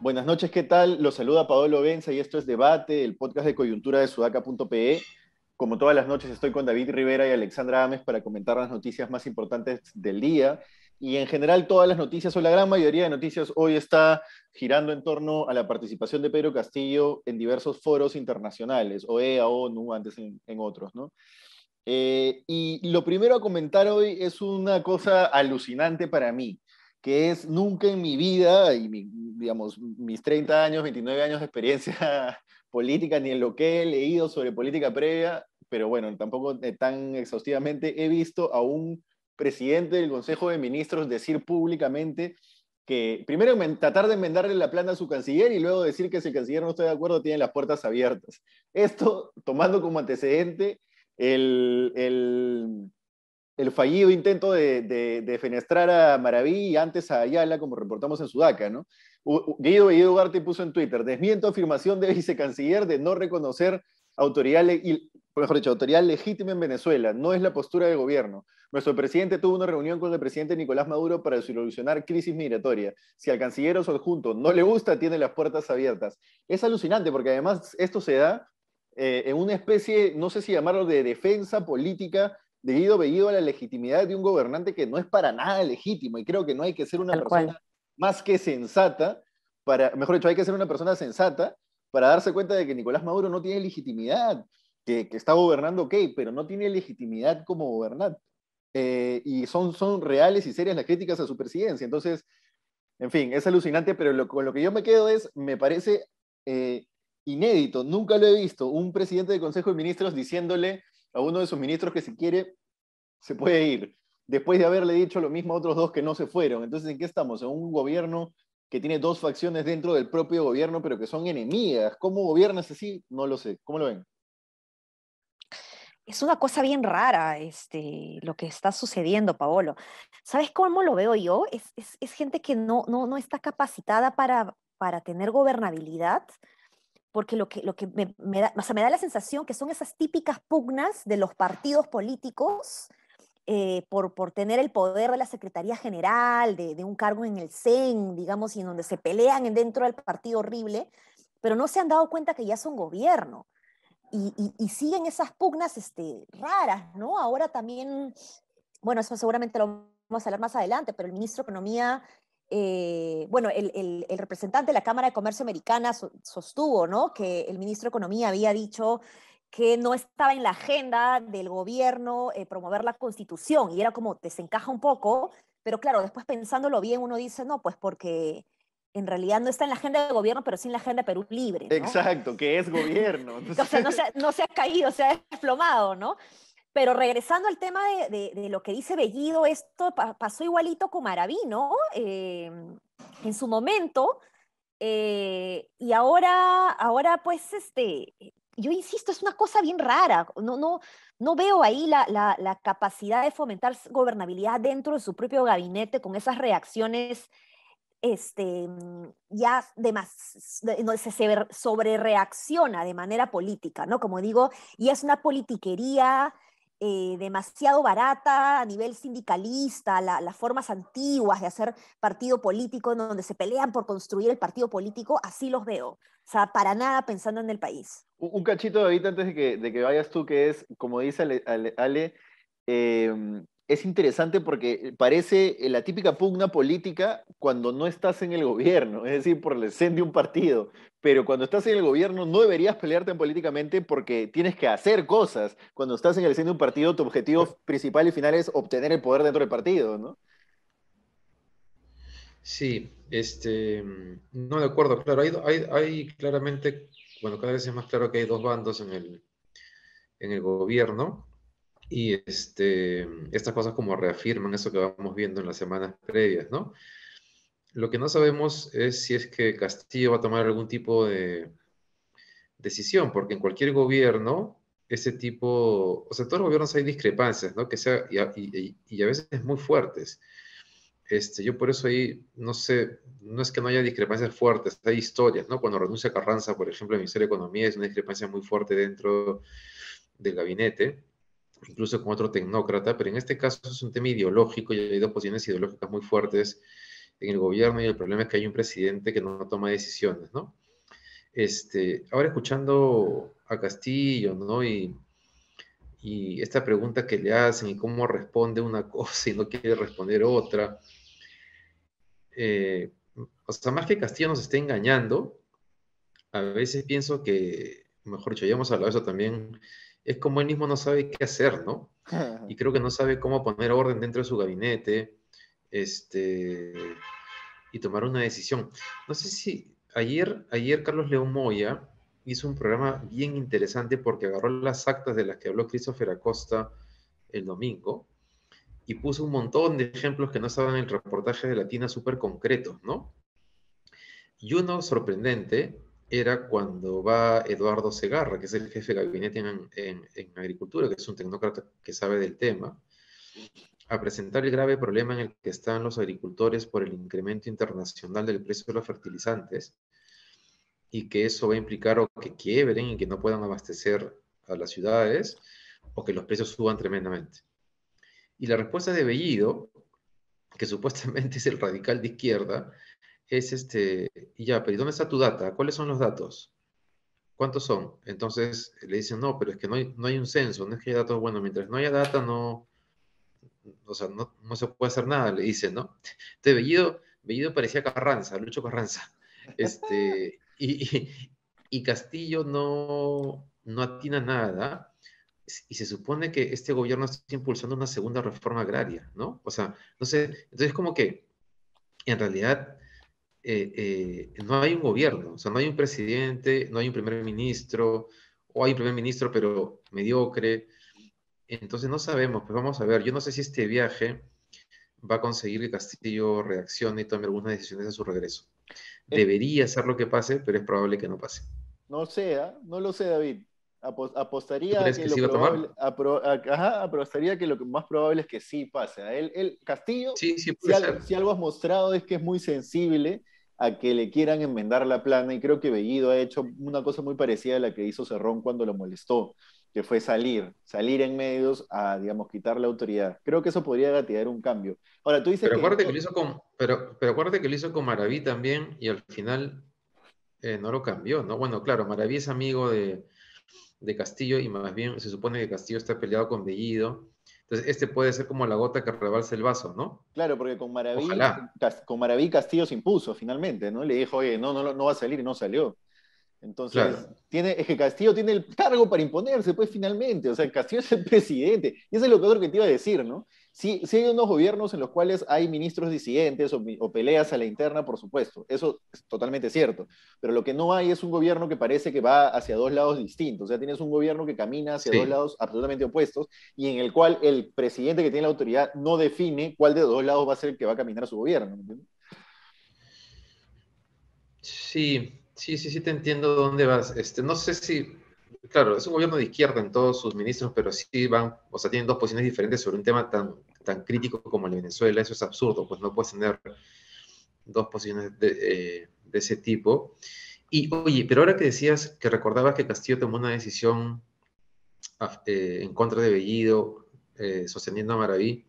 Buenas noches, ¿qué tal? Los saluda Paolo Benza y esto es Debate, el podcast de coyuntura de sudaca.pe. Como todas las noches estoy con David Rivera y Alexandra Ames para comentar las noticias más importantes del día y en general todas las noticias o la gran mayoría de noticias hoy está girando en torno a la participación de Pedro Castillo en diversos foros internacionales, OEA, ONU, antes en, otros, ¿no? Eh, y lo primero a comentar hoy es una cosa alucinante para mí, que es nunca en mi vida, y digamos, mis 30 años, 29 años de experiencia política, ni en lo que he leído sobre política previa, pero bueno, tampoco eh, tan exhaustivamente he visto aún presidente del Consejo de Ministros decir públicamente que primero tratar de enmendarle la plana a su canciller y luego decir que si el canciller no está de acuerdo tiene las puertas abiertas. Esto tomando como antecedente el, fallido intento de, fenestrar a Maraví y antes a Ayala, como reportamos en Sudaca, ¿no? Guido Guido Ugarte puso en Twitter, desmiento afirmación del vicecanciller de no reconocer autoridad, mejor dicho, autoridad legítima en Venezuela, no es la postura del gobierno. Nuestro presidente tuvo una reunión con el presidente Nicolás Maduro para solucionar crisis migratoria. Si al canciller o su adjunto no le gusta, tiene las puertas abiertas. Es alucinante porque además esto se da eh, en una especie, no sé si llamarlo de defensa política, debido, a la legitimidad de un gobernante que no es para nada legítimo y creo que no hay que ser una persona más que sensata, para, mejor dicho, hay que ser una persona sensata para darse cuenta de que Nicolás Maduro no tiene legitimidad. Que, que, está gobernando, ok, pero no tiene legitimidad como gobernante. Eh, y son, son reales y serias las críticas a su presidencia. Entonces, en fin, es alucinante, pero con lo que yo me quedo es, me parece eh, inédito, nunca lo he visto, un presidente del Consejo de Ministros diciéndole a uno de sus ministros que si quiere, se puede ir, después de haberle dicho lo mismo a otros dos que no se fueron. Entonces, ¿en qué estamos? En un gobierno que tiene dos facciones dentro del propio gobierno, pero que son enemigas. ¿Cómo gobiernas así? No lo sé. ¿Cómo lo ven? es una cosa bien rara este, lo que está sucediendo, Paolo. ¿Sabes cómo lo veo yo? Es, es, gente que no, está capacitada para, tener gobernabilidad, porque lo que, lo que me, da, la sensación que son esas típicas pugnas de los partidos políticos eh, por, por, tener el poder de la Secretaría General, de, de, un cargo en el CEN, digamos, y en donde se pelean dentro del partido horrible, pero no se han dado cuenta que ya son gobierno y, siguen esas pugnas este, raras, ¿no? Ahora también, bueno, eso seguramente lo vamos a hablar más adelante, pero el ministro de Economía, eh, bueno, el, representante de la Cámara de Comercio Americana sostuvo, ¿no? Que el ministro de Economía había dicho que no estaba en la agenda del gobierno eh, promover la constitución y era como desencaja un poco, pero claro, después pensándolo bien uno dice, no, pues porque en realidad no está en la agenda de gobierno, pero sí en la agenda de Perú Libre. Exacto, que es gobierno. o sea, no se, ha, caído, se ha desplomado, ¿no? Pero regresando al tema de, lo que dice Bellido, esto pasó igualito con ¿no? ¿no? Eh, en su momento, eh, y ahora, ahora pues, este, yo insisto, es una cosa bien rara, no, no, no veo ahí la, la capacidad de fomentar gobernabilidad dentro de su propio gabinete con esas reacciones este, mm, ya demas, se sobrereacciona de manera política, ¿no? Como digo, y es una politiquería eh, demasiado barata a nivel sindicalista, las formas antiguas de hacer partido político, donde se pelean por construir el partido político, así los veo. O sea, para nada pensando en el país. Un cachito de ahorita antes de que, vayas tú, que es, como dice Ale, em, es interesante porque parece eh, la típica pugna política cuando no estás en el gobierno, es decir, por el de un partido. Pero cuando estás en el gobierno no deberías pelearte políticamente porque tienes que hacer cosas. Cuando estás en el sen de un partido, tu objetivo principal y final es obtener el poder dentro del partido, ¿no? Sí, este, mm, no de acuerdo, claro, hay, claramente, bueno, cada vez es más claro que hay dos bandos en el, en el gobierno y este, estas cosas como reafirman eso que vamos viendo en las semanas previas, ¿no? Lo que no sabemos es si es que Castillo va a tomar algún tipo de decisión, porque en cualquier gobierno, ese tipo, o sea, en todos los gobiernos hay discrepancias, ¿no? Que sea, y, a, veces muy fuertes. Este, yo por eso ahí, no sé, no es que no haya discrepancias fuertes, hay historias, ¿no? Cuando renuncia Carranza, por ejemplo, el Ministerio de Economía es una discrepancia muy fuerte dentro del gabinete incluso con otro tecnócrata, pero en este caso es un tema ideológico y hay dos posiciones ideológicas muy fuertes en el gobierno y el problema es que hay un presidente que no toma decisiones, ¿no? Este, ahora escuchando a Castillo, ¿no? Y, esta pregunta que le hacen y cómo responde una cosa y no quiere responder otra. Eh, o sea, más que Castillo nos esté engañando, a veces pienso que, mejor dicho, ya hemos hablado eso también, es como él mismo no sabe qué hacer, ¿no? Y creo que no sabe cómo poner orden dentro de su gabinete este, y tomar una decisión. No sé si ayer, ayer Carlos León Moya hizo un programa bien interesante porque agarró las actas de las que habló Christopher Acosta el domingo y puso un montón de ejemplos que no estaban el reportaje de Latina súper concretos, ¿no? Y uno sorprendente era cuando va Eduardo Segarra, que es el jefe de gabinete en, agricultura, que es un tecnócrata que sabe del tema, a presentar el grave problema en el que están los agricultores por el incremento internacional del precio de los fertilizantes y que eso va a implicar o que quiebren y que no puedan abastecer a las ciudades o que los precios suban tremendamente. Y la respuesta de Bellido, que supuestamente es el radical de izquierda, es este, y ya, pero ¿y dónde está tu data? ¿Cuáles son los datos? ¿Cuántos son? Entonces le dicen, no, pero es que no hay, un censo, no es que haya datos. Bueno, mientras no haya data, no, o sea, no, se puede hacer nada, le dicen, ¿no? Entonces Bellido, Bellido parecía Carranza, Lucho Carranza. Este, y, y, Castillo no, no atina nada. Y se supone que este gobierno está impulsando una segunda reforma agraria, ¿no? O sea, no sé, entonces como que en realidad eh, eh, no hay un gobierno, o sea, no hay un presidente, no hay un primer ministro, o hay un primer ministro pero mediocre. Entonces no sabemos, pues vamos a ver, yo no sé si este viaje va a conseguir que Castillo reaccione y tome algunas decisiones a su regreso. Eh. Debería ser lo que pase, pero es probable que no pase. No sea, no lo sé, David apostaría que, lo que más probable es que sí pase. ¿ah? Castillo, si, algo has mostrado es que es muy sensible a que le quieran enmendar la plana y creo que Bellido ha hecho una cosa muy parecida a la que hizo Cerrón cuando lo molestó, que fue salir, salir en medios a, digamos, quitar la autoridad. Creo que eso podría gatillar un cambio. Ahora, tú dices pero acuérdate que, lo hizo con, pero, pero acuérdate que lo hizo con Maraví también y al final eh, no lo cambió, ¿no? Bueno, claro, Maraví es amigo de, de Castillo y más bien se supone que Castillo está peleado con Bellido. Entonces, este puede ser como la gota que rebalsa el vaso, ¿no? Claro, porque con Maraví, con Castillo se impuso finalmente, ¿no? Le dijo, oye, no, no, no va a salir y no salió. Entonces, tiene, es que Castillo tiene el cargo para imponerse, pues finalmente. O sea, Castillo es el presidente. Y eso es lo que otro que te iba a decir, ¿no? Sí, hay unos gobiernos en los cuales hay ministros disidentes o, peleas a la interna, por supuesto. Eso es totalmente cierto. Pero lo que no hay es un gobierno que parece que va hacia dos lados distintos. O sea, tienes un gobierno que camina hacia dos lados absolutamente opuestos y en el cual el presidente que tiene la autoridad no define cuál de dos lados va a ser el que va a caminar a su gobierno. Sí, sí, sí, sí, te entiendo dónde vas. Este, no sé si claro, es un gobierno de izquierda en todos sus ministros, pero sí van, o sea, tienen dos posiciones diferentes sobre un tema tan, tan crítico como el de Venezuela, eso es absurdo, pues no puedes tener dos posiciones de, eh, ese tipo. Y oye, pero ahora que decías, que recordabas que Castillo tomó una decisión eh, en contra de Bellido, eh, sosteniendo a Maraví,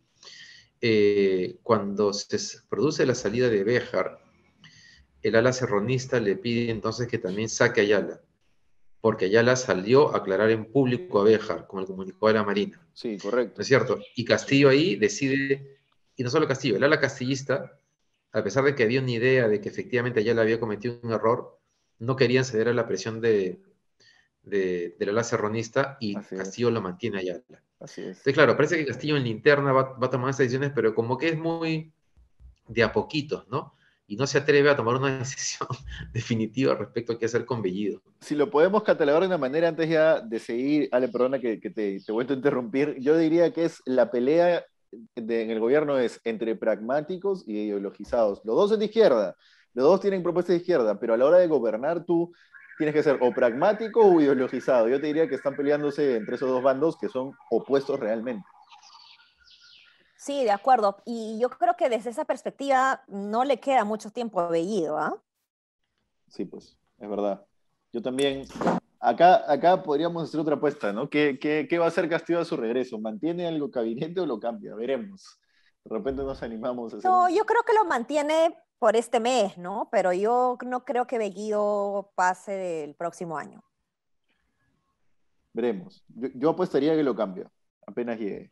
cuando se produce la salida de Béjar, el ala serronista le pide entonces que también saque a Ayala porque ya la salió a aclarar en público a Béjar, como el comunicó de la Marina. Sí, correcto. ¿No es cierto? Y Castillo ahí decide, y no solo Castillo, el ala castillista, a pesar de que había una idea de que efectivamente ya le había cometido un error, no querían ceder a la presión de, de, del ala serronista y Castillo la lo mantiene allá. Así es. Entonces, claro, parece que Castillo en linterna va, va a tomar esas decisiones, pero como que es muy de a poquito, ¿no? y no se atreve a tomar una decisión definitiva respecto a qué hacer con Bellido. Si lo podemos catalogar de una manera, antes ya de seguir, Ale, perdona que, te, te vuelvo a interrumpir, yo diría que es la pelea en el gobierno es entre pragmáticos y ideologizados. Los dos es de izquierda, los dos tienen propuestas de izquierda, pero a la hora de gobernar tú tienes que ser o pragmático o ideologizado. Yo te diría que están peleándose entre esos dos bandos que son opuestos realmente. Sí, de acuerdo. Y yo creo que desde esa perspectiva no le queda mucho tiempo a Bellido, ¿ah? Sí, pues, es verdad. Yo también, acá, acá podríamos hacer otra apuesta, ¿no? ¿Qué, va a hacer Castillo a su regreso? ¿Mantiene algo gabinete o lo cambia? Veremos. De repente nos animamos a hacer... No, yo creo que lo mantiene por este mes, ¿no? Pero yo no creo que Bellido pase del próximo año. Veremos. Yo, yo apostaría que lo cambia, apenas llegue.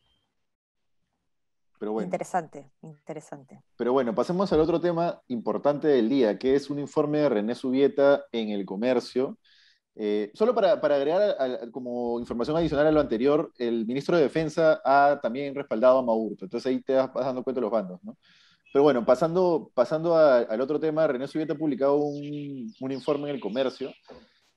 Interesante, interesante. Pero bueno, pasemos al otro tema importante del día, que es un informe de René Subieta en el comercio. Eh, solo para, agregar como información adicional a lo anterior, el ministro de Defensa ha también respaldado a Maurto, entonces ahí te vas dando cuenta de los bandos, ¿no? Pero bueno, pasando, pasando al otro tema, René Subieta ha publicado un, un informe en el comercio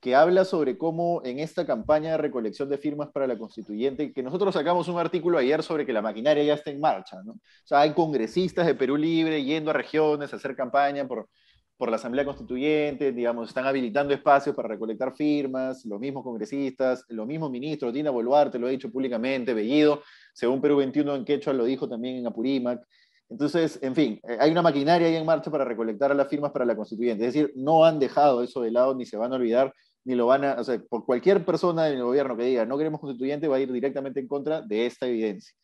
que habla sobre cómo en esta campaña de recolección de firmas para la constituyente, que nosotros sacamos un artículo ayer sobre que la maquinaria ya está en marcha, ¿no? O sea, hay congresistas de Perú Libre yendo a regiones a hacer campaña por, por la Asamblea Constituyente, digamos, están habilitando espacios para recolectar firmas, los mismos congresistas, los mismos ministros, Dina Boluarte lo ha dicho públicamente, Bellido, según Perú 21 en Quechua lo dijo también en Apurímac, entonces, en fin, eh, hay una maquinaria ahí en marcha para recolectar las firmas para la constituyente. Es decir, no han dejado eso de lado ni se van a olvidar y lo van a, o sea, por cualquier persona del gobierno que diga no queremos constituyente va a ir directamente en contra de esta evidencia.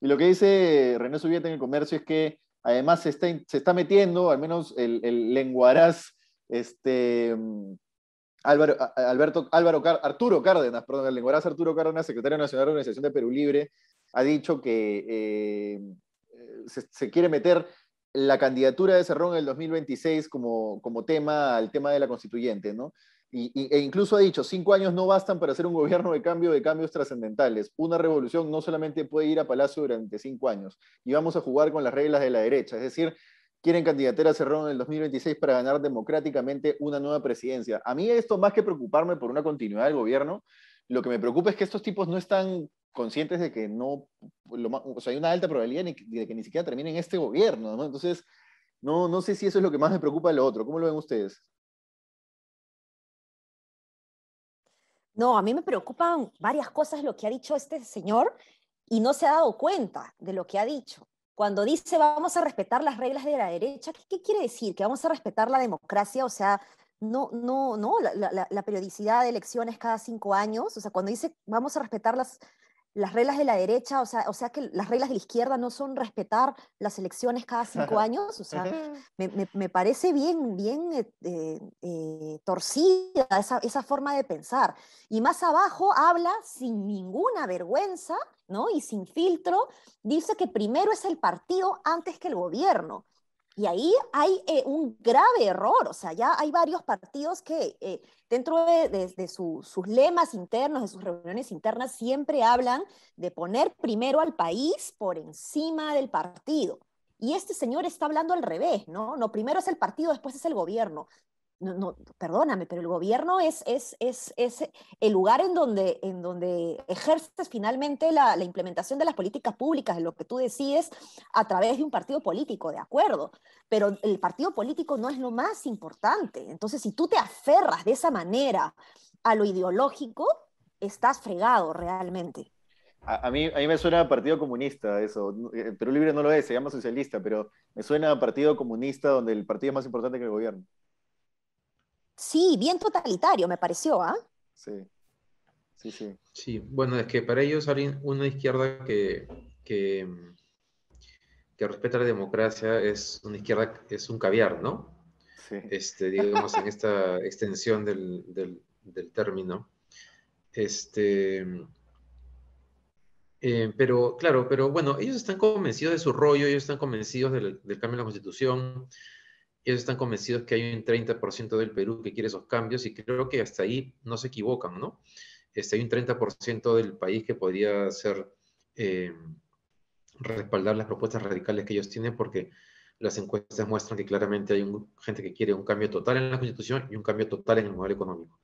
Y lo que dice René Subieta en el comercio es que además se está, metiendo, al menos el, el lenguaraz, este, Álvaro, Alberto, Álvaro, Arturo Cárdenas, perdón, el lenguaraz Arturo Cárdenas, secretario nacional de Organización de Perú Libre, ha dicho que eh, se, quiere meter la candidatura de Cerrón en el 2026 como, como tema al tema de la constituyente, ¿no? e incluso ha dicho, cinco años no bastan para hacer un gobierno de cambio de cambios trascendentales. Una revolución no solamente puede ir a Palacio durante cinco años, y vamos a jugar con las reglas de la derecha, es decir, quieren candidatar a Cerrón en el 2026 para ganar democráticamente una nueva presidencia. A mí esto, más que preocuparme por una continuidad del gobierno, lo que me preocupa es que estos tipos no están conscientes de que no, lo, o sea, hay una alta probabilidad de que ni siquiera terminen este gobierno, ¿no? Entonces, no, no sé si eso es lo que más me preocupa de lo otro. ¿Cómo lo ven ustedes? No, a mí me preocupan varias cosas lo que ha dicho este señor y no se ha dado cuenta de lo que ha dicho. Cuando dice vamos a respetar las reglas de la derecha, ¿qué, quiere decir? ¿Que vamos a respetar la democracia? O sea, no, no, no, la, periodicidad de elecciones cada cinco años. O sea, cuando dice vamos a respetar las, las reglas de la derecha, o sea, o sea que las reglas de la izquierda no son respetar las elecciones cada cinco años, o sea, me, me, parece bien, bien eh, eh, eh, torcida esa, esa, forma de pensar. Y más abajo habla sin ninguna vergüenza, ¿no? Y sin filtro, dice que primero es el partido antes que el gobierno. Y ahí hay eh, un grave error, o sea, ya hay varios partidos que eh, dentro de, sus lemas internos, de sus reuniones internas, siempre hablan de poner primero al país por encima del partido. Y este señor está hablando al revés, ¿no? No, primero es el partido, después es el gobierno no, perdóname, pero el gobierno es, es, el lugar en donde, ejerces finalmente la, implementación de las políticas públicas, de lo que tú decides a través de un partido político, de acuerdo, pero el partido político no es lo más importante. Entonces, si tú te aferras de esa manera a lo ideológico, estás fregado realmente. A, mí, a mí me suena a Partido Comunista eso. Eh, Perú Libre no lo es, se llama socialista, pero me suena a Partido Comunista donde el partido es más importante que el gobierno. Sí, bien totalitario me pareció, ¿ah? Sí. Sí, sí. Sí, bueno, es que para ellos una izquierda que, mm, que, respeta la democracia es una izquierda, es un caviar, ¿no? Sí. Este, digamos, en esta extensión del, término. Este, mm, eh, pero, claro, pero bueno, ellos están convencidos de su rollo, ellos están convencidos del, del cambio en la constitución, ellos están convencidos que hay un 30% del Perú que quiere esos cambios y creo que hasta ahí no se equivocan, ¿no? Este, hay un 30% del país que podría ser eh, respaldar las propuestas radicales que ellos tienen porque las encuestas muestran que claramente hay un, gente que quiere un cambio total en la constitución y un cambio total en el modelo económico.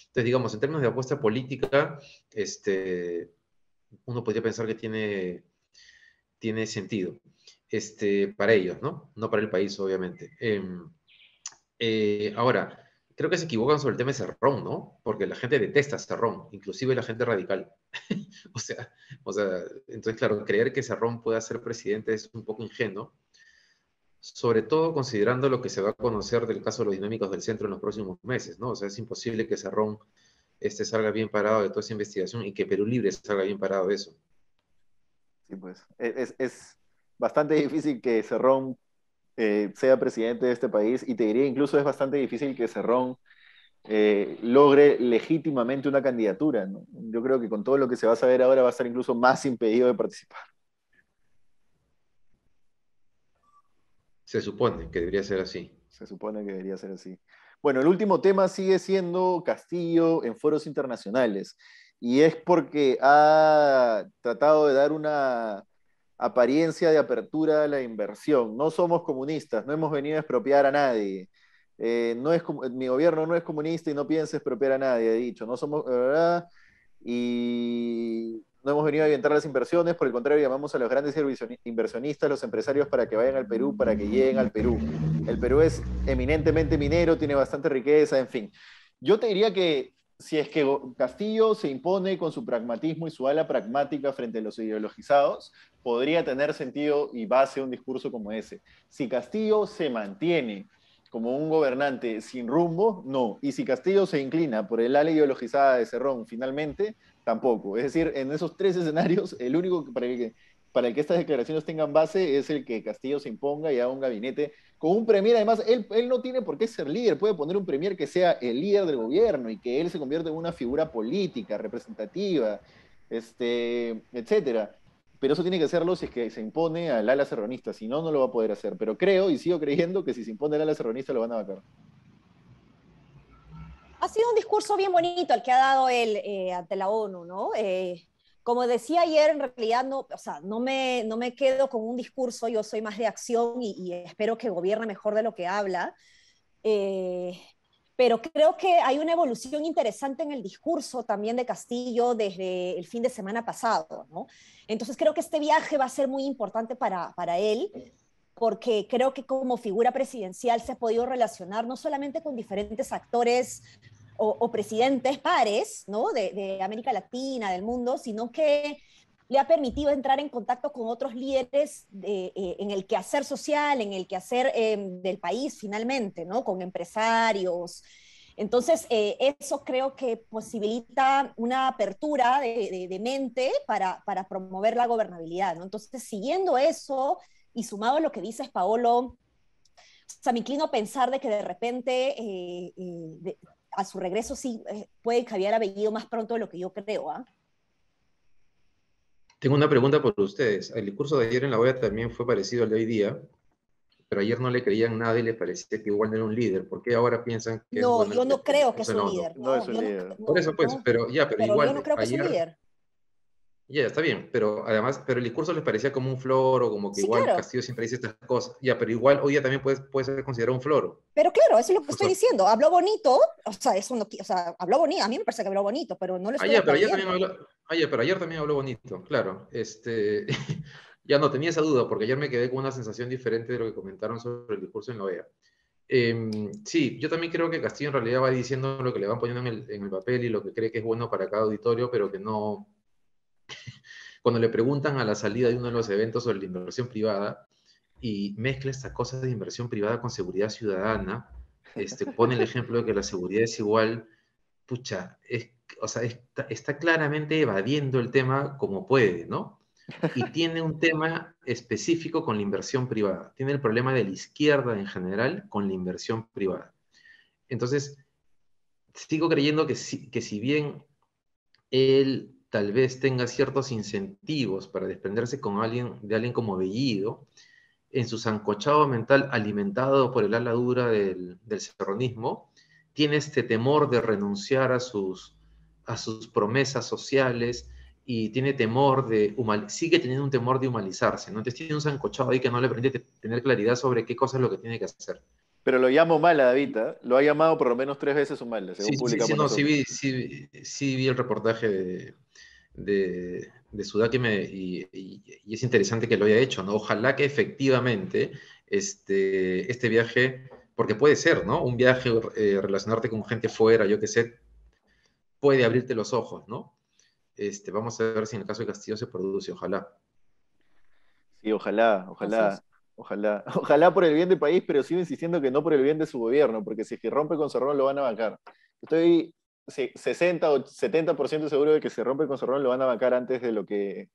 Entonces, digamos, en términos de apuesta política, este, uno podría pensar que tiene, tiene sentido este, para ellos, ¿no? No para el país, obviamente. Em, eh, ahora, creo que se equivocan sobre el tema de Cerrón, ¿no? Porque la gente detesta Cerrón, inclusive la gente radical. o, sea, o entonces, claro, creer que Cerrón pueda ser presidente es un poco ingenuo, sobre todo considerando lo que se va a conocer del caso de los dinámicos del centro en los próximos meses, ¿no? O sea, es imposible que Cerrón este, salga bien parado de toda esa investigación y que Perú Libre salga bien parado de eso. Sí, pues, e, es bastante difícil que Cerrón eh, sea presidente de este país y te diría incluso es bastante difícil que Cerrón eh, logre legítimamente una candidatura. Yo creo que con todo lo que se va a saber ahora va a ser incluso más impedido de participar. Se supone que debería ser así. Se supone que debería ser así. Bueno, el último tema sigue siendo Castillo en foros internacionales. Y es porque ha tratado de dar una apariencia de apertura a la inversión. No somos comunistas, no hemos venido a expropiar a nadie. Eh, no es, mi gobierno no es comunista y no piensa expropiar a nadie, he dicho. No somos, Y no hemos venido a aventar las inversiones, por el contrario, llamamos a los grandes inversionistas, los empresarios, para que vayan al Perú, para que lleguen al Perú. El Perú es eminentemente minero, tiene bastante riqueza, en fin. Yo te diría que si es que Castillo se impone con su pragmatismo y su ala pragmática frente a los ideologizados, podría tener sentido y base un discurso como ese. Si Castillo se mantiene como un gobernante sin rumbo, no. Y si Castillo se inclina por el ala ideologizada de Cerrón finalmente, tampoco. Es decir, en esos tres escenarios, el único para el para que estas declaraciones tengan base es el que Castillo se imponga y haga un gabinete con un premier, además, él, no tiene por qué ser líder, puede poner un premier que sea el líder del gobierno y que él se convierta en una figura política, representativa, este, etcétera. Pero eso tiene que hacerlo si es que se impone al ala serronista, si no, no lo va a poder hacer. Pero creo y sigo creyendo que si se impone al ala serronista lo van a vacar. Ha sido un discurso bien bonito el que ha dado él eh, ante la ONU, ¿no? Eh, como decía ayer, en realidad no, o sea, no, me, no me quedo con un discurso, yo soy más de acción y, espero que gobierne mejor de lo que habla. Eh, pero creo que hay una evolución interesante en el discurso también de Castillo desde el fin de semana pasado, ¿no? Entonces creo que este viaje va a ser muy importante para, para él, porque creo que como figura presidencial se ha podido relacionar no solamente con diferentes actores o, presidentes pares ¿no? de, América Latina, del mundo, sino que le ha permitido entrar en contacto con otros líderes eh, en el quehacer social, en el quehacer em, del país finalmente, ¿no? Con empresarios. Entonces, eh, eso creo que posibilita una apertura de, mente para, promover la gobernabilidad, Entonces, siguiendo eso y sumado a lo que dices, Paolo, o me inclino a pensar de que de repente eh, a su regreso sí eh, puede que cambiar apellido más pronto de lo que yo creo. ¿ah? Tengo una pregunta por ustedes. El discurso de ayer en la OEA también fue parecido al de hoy día, pero ayer no le creían nada y le parecía que igual era un líder. ¿Por qué ahora piensan que... No, yo no creo que es un líder. No, es un líder. por eso pues, pero ya, pero, igual... Yo no creo que es un líder. Ya, está bien, pero además, pero el discurso les parecía como un o como que igual Castillo siempre dice estas cosas. Ya, pero igual hoy día también puede, puede ser considerado un floro. Pero claro, eso es lo que estoy diciendo. Habló bonito, o sea, eso no, o sea, habló bonito, a mí me parece que habló bonito, pero no lo ah, estoy ayer, pero ayer también habló, ah, pero ayer también habló bonito, claro. Este, ya no, tenía esa duda, porque ayer me quedé con una sensación diferente de lo que comentaron sobre el discurso en la OEA. Em, sí, yo también creo que Castillo en realidad va diciendo lo que le van poniendo en el, en el papel y lo que cree que es bueno para cada auditorio, pero que no cuando le preguntan a la salida de uno de los eventos sobre la inversión privada y mezcla estas cosas de inversión privada con seguridad ciudadana, este, pone el ejemplo de que la seguridad es igual, pucha, o sea, está, claramente evadiendo el tema como puede, ¿no? Y tiene un tema específico con la inversión privada. Tiene el problema de la izquierda en general con la inversión privada. Entonces, sigo creyendo que si, que si bien él tal vez tenga ciertos incentivos para desprenderse con alguien, de alguien como Bellido, en su zancochado mental alimentado por el ala dura del, del serronismo, tiene este temor de renunciar a sus, a sus promesas sociales y tiene temor de, sigue teniendo un temor de humanizarse, ¿no? Entonces tiene un zancochado ahí que no le permite tener claridad sobre qué cosa es lo que tiene que hacer. Pero lo llamo mal a David, ¿eh? lo ha llamado por lo menos tres veces o mal, según sí, Sí, sí, sí, vi, el reportaje de, de, y, es interesante que lo haya hecho, ¿no? Ojalá que efectivamente este, este viaje, porque puede ser, ¿no? Un viaje, eh, relacionarte con gente fuera, yo qué sé, puede abrirte los ojos, ¿no? Este, vamos a ver si en el caso de Castillo se produce, ojalá. Sí, ojalá, ojalá. Ojalá, ojalá por el bien del país, pero sigo insistiendo que no por el bien de su gobierno, porque si es que rompe con Cerrón lo van a bancar. Estoy 60 o 70% seguro de que si rompe con Cerrón lo van a bancar antes de lo que,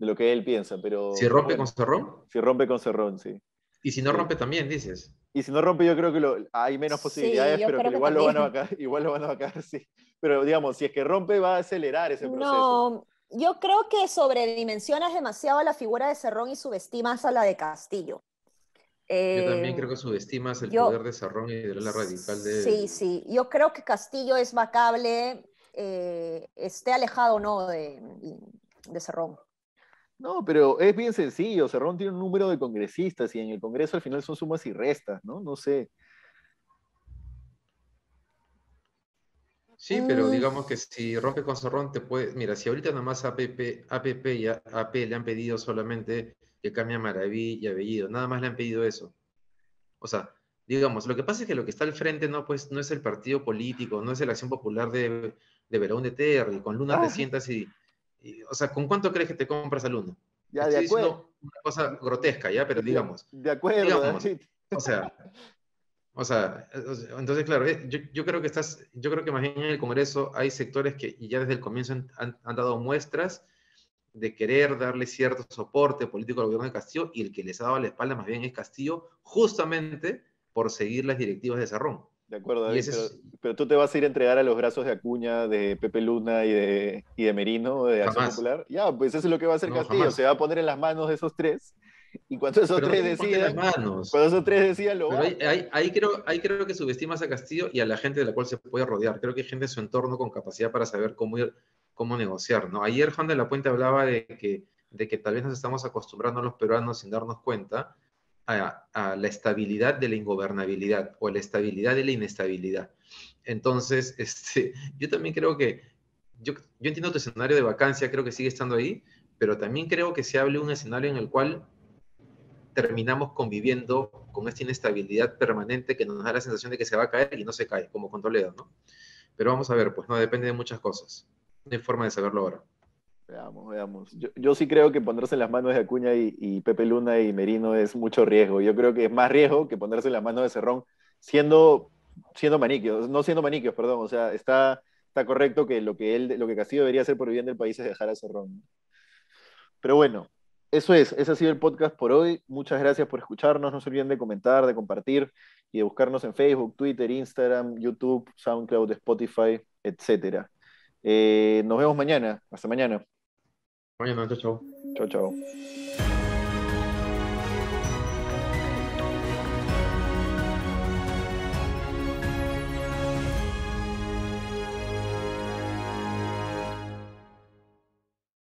lo que él piensa. Pero, ¿Si rompe con Cerrón? Si rompe con Cerrón, sí. Y si no rompe también, dices. Y si no rompe, yo creo que hay menos posibilidades, pero igual, lo van a bancar, igual lo van a sí. Pero digamos, si es que rompe, va a acelerar ese proceso. No, yo creo que sobredimensionas demasiado la figura de Cerrón y subestimas a la de Castillo yo también eh, creo que subestimas el poder de Serrón y de la radical de... Sí, sí. Yo creo que Castillo es vacable, eh, esté alejado o no de, de Serrón. No, pero es bien sencillo. Cerrón tiene un número de congresistas y en el Congreso al final son sumas y restas, ¿no? No sé. Sí, pero mm. digamos que si rompe con Cerrón te puede... Mira, si ahorita nomás APP, APP y AP le han pedido solamente que cambia Maravilla y apellido. Nada más le han pedido eso. O sea, digamos, lo que pasa es que lo que está al frente no, pues, no es el partido político, no es la acción popular de, de Verón de Terry, con Luna ah. y, o sea, ¿con cuánto crees que te compras a Luna? Ya, de acuerdo. Una cosa grotesca, ya, pero digamos. De acuerdo. ¿eh? sí. o sea, o sea, entonces, claro, eh, yo, yo, creo que estás, yo creo que más bien en el Congreso hay sectores que ya desde el comienzo han dado muestras de querer darle cierto soporte político al gobierno de Castillo y el que les ha dado la espalda más bien es Castillo, justamente por seguir las directivas de Cerrón. De acuerdo, David, pero, pero, tú te vas a ir a entregar a los brazos de Acuña, de Pepe Luna y de, de Merino, de Acción Popular. Ya, pues eso es lo que va a hacer Castillo, se va a poner en las manos de esos tres. Y cuando esos tres manos cuando esos tres decían lo ahí, creo, ahí creo que subestimas a Castillo y a la gente de la cual se puede rodear. Creo que hay gente de su entorno con capacidad para saber cómo ir cómo negociar, ¿no? Ayer Juan de la Puente hablaba de que, de que tal vez nos estamos acostumbrando los peruanos sin darnos cuenta a, la estabilidad de la ingobernabilidad o a la estabilidad de la inestabilidad. Entonces, este, yo también creo que, yo, yo entiendo tu escenario de vacancia, creo que sigue estando ahí, pero también creo que se hable un escenario en el cual terminamos conviviendo con esta inestabilidad permanente que nos da la sensación de que se va a caer y no se cae, como Toledo, ¿no? Pero vamos a ver, pues no depende de muchas cosas no forma de saberlo ahora. Veamos, veamos. Yo, sí creo que ponerse en las manos de Acuña y, Pepe Luna y Merino es mucho riesgo. Yo creo que es más riesgo que ponerse en las manos de Cerrón siendo, siendo maniquios, no siendo maniquios, perdón. O sea, está, está correcto que lo que, él, lo que Castillo debería hacer por el bien del país es dejar a Cerrón. Pero bueno, eso es. Ese ha sido el podcast por hoy. Muchas gracias por escucharnos. No se olviden de comentar, de compartir y de buscarnos en Facebook, Twitter, Instagram, YouTube, SoundCloud, Spotify, etcétera. Eh, nos vemos mañana. Hasta mañana. Mañana, chao, chao. Chao, chao.